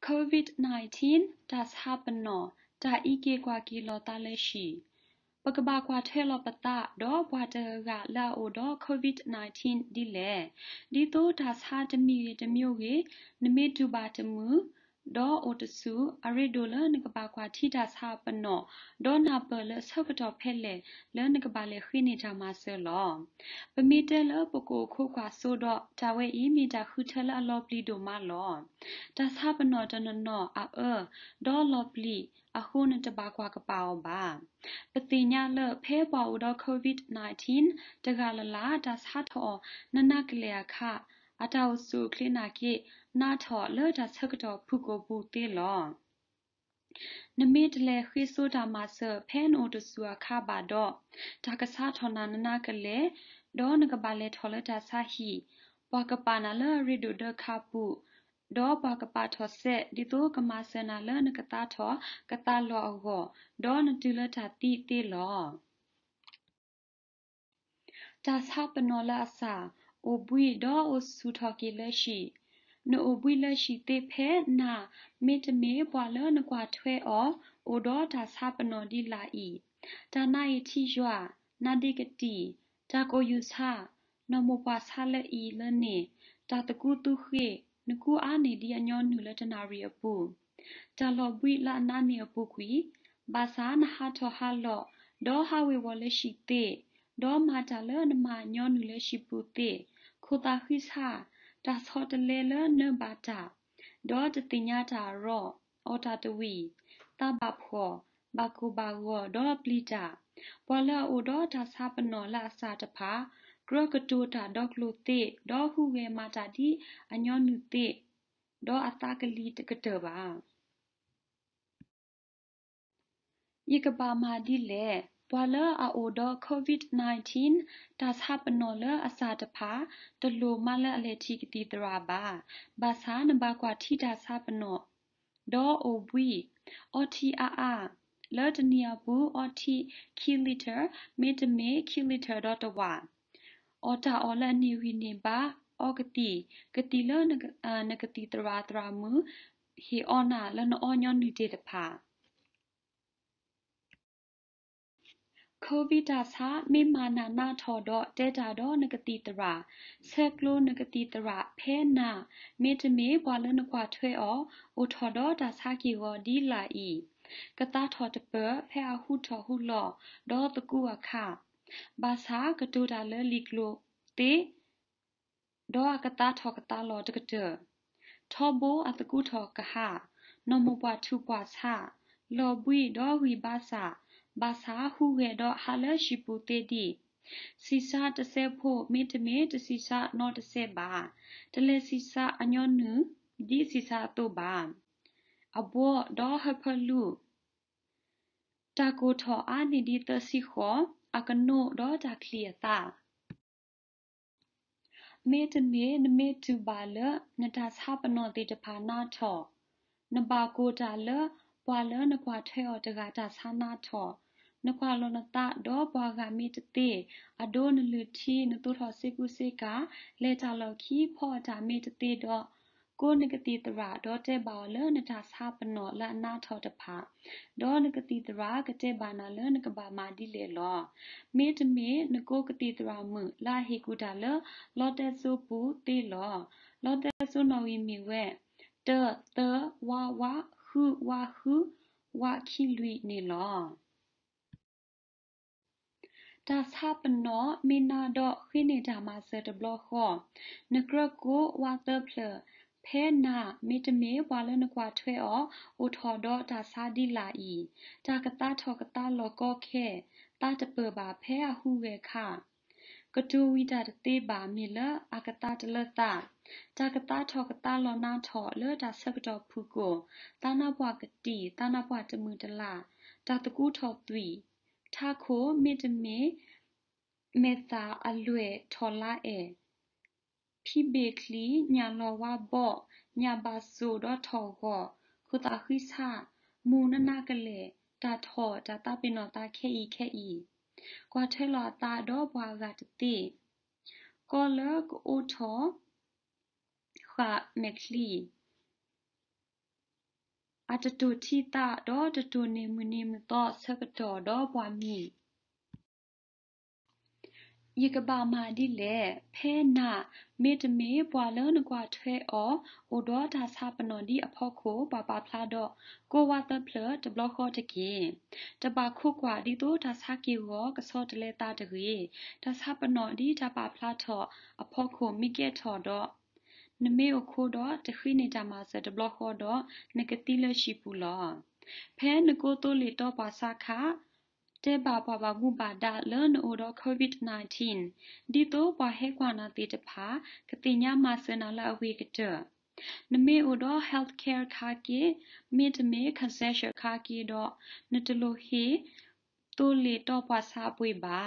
COVID-19 does happen no da ike kwa ki lo ta le shi. Pakaba kwa the lo pata do bwa de ga la o do COVID-19 di le. Di to does ha de mi de myo ge ne me du ba de mu ဒေါ်အိုတဆူအရီဒိုလနကပါကွာထိတာစာပနောဒေါ်နာပလဆဘတော်ဖဲလေလနကပါလေခိနေကြမှာဆလောပမီတဲလပကိုခုကွာဆိုတော့တဝဲအီမီတာခူထလအလောပလီတို့မလောတစာပနောတနနောအာဒေါ်လောပလီအခုနတပါကွာကပါအောင်ပါပတိညာလဖဲပေါ်ဦးတော့ covid-19 တကလလာတစာထောနနကလေအခအတောက်စုကလနာကိနာထောလော်ဒါဆက်ကတော့ဖုကိုဘူးတေလောနမေတလေခိဆိုတာမဆဖဲနိုတဆူအခါပါတော့ဒါကစားထော်နာနနာကလေဒေါ်နကပါလေထော်လတာဆာဟီပကပနာလရီဒိုဒခါပူဒေါ်ပကပထောဆက်ဒီတိုကမဆနာလနကတာထောကတာလောအောဂဒေါ်နတူလတာတီတီလောဒါစာပနောလာဆာအိုဘွီဒေါ်အိုဆူထော်ကီလက်ရှိနိုအိုဘွီလက်ရှိတေဖဲနာမေတမေဘွာလနကွာထွဲအောအိုဒေါ်တာဆာပနော်ဒီလာဤဒါနာယတီယွာနာဒီကတီဒါကိုယူဆာနော်မပွာဆာလက်ဤလနေဒါတကူတူခေနကူအားနေဒီအညောနူလက်တနာရီအပူဒါလော်ဘွီလာနာနေအပူခွီဘာသာနဟာထောဟာလော့ဒေါ်ဟာဝေဝလက်ရှိတေဒေါ်မာတာလနမညောနူလက်ရှိပူတေခိုတာခိဆာဒါဆောတလေလနဘာတာဒေါ်တတိညာတာရောအော်တာတဝီတဘဖောဘကူဘာဂောဒေါ်ပလီတာပေါ်လာအိုဒေါ်တာစာပနောလာစာတဖာဂရကတူတာဒေါကလိုတေဒေါ်ဟူဝေမာတာဒီအညောနုတေဒေါ်အတာကလီတကတပါဤကပါမာဒီလေบวาเลออาโอดอโควิด -19 ตัสฮับนอเลออาซาตพาตโลมาเลอเลทีกติตราบาบาซานบากว่าที่ตัสฮับนอดอโอบุยออทีอาอาလတ်တနီယာဘူအော်တီကီလီတာမေတမေကီလီတာဒေါ်တဝါအော်တာအော်လနီဝီနေပါအော်ကတိကတိလနကတိတရာတရာမူဟီအော်နာလနအော်ညွန်နီတေတဖာကိုဗစ်ဒါစာမေမာနာနာထော်တော့တဲတာတော့နဂတိတရာဆက်ကလိုနဂတိတရာဖဲနာမေတမေဘွာလနကွာထွဲအောအိုထော်တော့ဒါစာကီဝဒီလာဤကတာထော်တပဖဲအဟုထော်ဟုလောဒေါ်တကူအခဘာသာကတူတာလလီကလိုတေဒေါ်ကတာထော်ကတာလောတကတထော်ဘိုအတကူထော်ကဟာနမပွားထူပွားစာလောဘွေဒေါ်ဝီဘာသာဘာသာဟုဟဲ့တော့ဟာလရှိပူတေဒီစီစာတဆဲဖို့မင်းတမေတစီစာနော်တဆဲပါတလေစီစာအညွန်နူဒီစီစာတော့ပါအဘောဒေါ်ဟဖလူတာကိုထော်အာနိဒီတစီခော အကနိုဒေါ်တာကလီယတာမေတမေနမေတူပါလနတာသပနောတိတဖာနာထောနဘာကိုတာလပွာလနပွာထဲော်တကတာသနာထောနခွာလောနတာဒေါ်ဘွာဂါမီတတိအဒိုနလူတီနတုထောစေကုစေကလေတာလောခီဖောတာမီတတိတော့ကိုနဂတိတရာဒေါ်တဲ့ပါလနတာစာပနောလနာထောတဖာဒေါ်နဂတိတရာကတဲ့ပါနာလနကဘာမာဒီလေလောမေတမေနကိုကတိတရာမလာဟေကူတာလလောတဲ့စုပူတေလောလောတဲ့စုနော်ဝီမီဝဲတတဝါဝါဟူဝါဟူဝါခီလွီနေလောဒါသပနောမီနာဒေါခိနေတာမဆတဘလခောနကရကိုဝါတဖလဖဲနာမီတမေဝါလနကွာထွဲအောဥထောဒေါဒါသာဒီလာဤဒါကတာထောကတာလောကောခဲတာတပဘာဖဲအဟုဝေခကတူဝိတာတေပါမီလအကတာတလတာတာကတာထောကတာလောနာထောလေတာဆကတော်ဖူကိုတာနာဘွားကတိတာနာဘွားတမှုတလာတာတကူထောသွီထာခိုမေတမေမေသာအလွဲထော်လာအေဖိဘေကလီညာလောဝဘော့ညာဘာဆိုတော့ထော်ဟောခုတာခိဆာမူနနာကလေတာထော်တာတာပင်တော်တာခဲဤခဲဤကွာထဲလောတာတော့ဘွာကတတိကောလကအိုထောခမက်လီအတတူတီတာဒေါ်တတူနေမနေမတော့ဆကတော်ဒေါ်ပွားမီယကဘာမာဒီလေဖဲနာမေတမေပွာလန်ကွာထဲအောအိုဒေါ်တာစာပနော်ဒီအဖို့ကိုပပဖလာတော့ကိုဝါတဖလတဘလခေါ်တကင်တပါခုကွာဒီတို့တာစာကီဝကစောတလေတာတကြီးတာစာပနော်ဒီတပါဖလာတော့အဖို့ကိုမိကေထော်တော့နမေအခိုးတော့တခိနေကြမှာစတဘလခေါ်တော့နကတိလရှိပူလောဖဲနကိုတိုလီတော့ပါစခါတေဘာဘာဘာဂူဘာဒါလန်အိုဒကိုဗစ် -19 ဒီတော့ဘာဟဲကွာနာတိတဖာကတိညာမဆနာလာဝေကတနမေအိုဒ healthcare ခါကေမစ်မေ concession ခါကေတော့နတလိုဟေတိုလီတော့ပါစာပွေပါ